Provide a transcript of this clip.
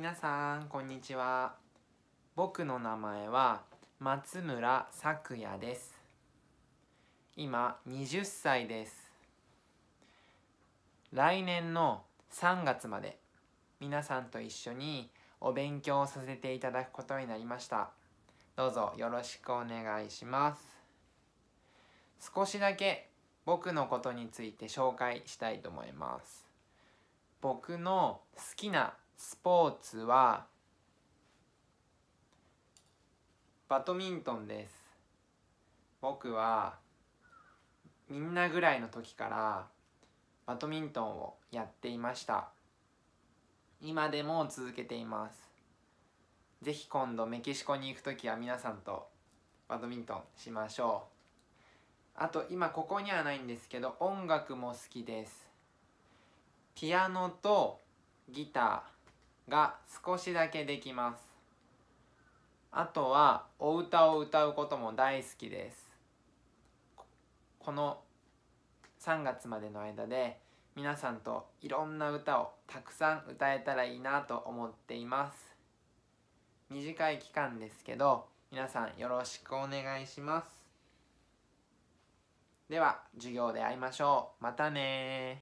皆さんこんにちは僕の名前は松村咲也です今20歳です来年の3月まで皆さんと一緒にお勉強させていただくことになりましたどうぞよろしくお願いします少しだけ僕のことについて紹介したいと思います僕の好きなスポーツはバドミントンです僕はみんなぐらいの時からバドミントンをやっていました今でも続けていますぜひ今度メキシコに行く時は皆さんとバドミントンしましょうあと今ここにはないんですけど音楽も好きですピアノとギターが少しだけできますあとはお歌を歌うことも大好きですこの3月までの間で皆さんといろんな歌をたくさん歌えたらいいなと思っています短い期間ですけど皆さんよろしくお願いしますでは授業で会いましょうまたね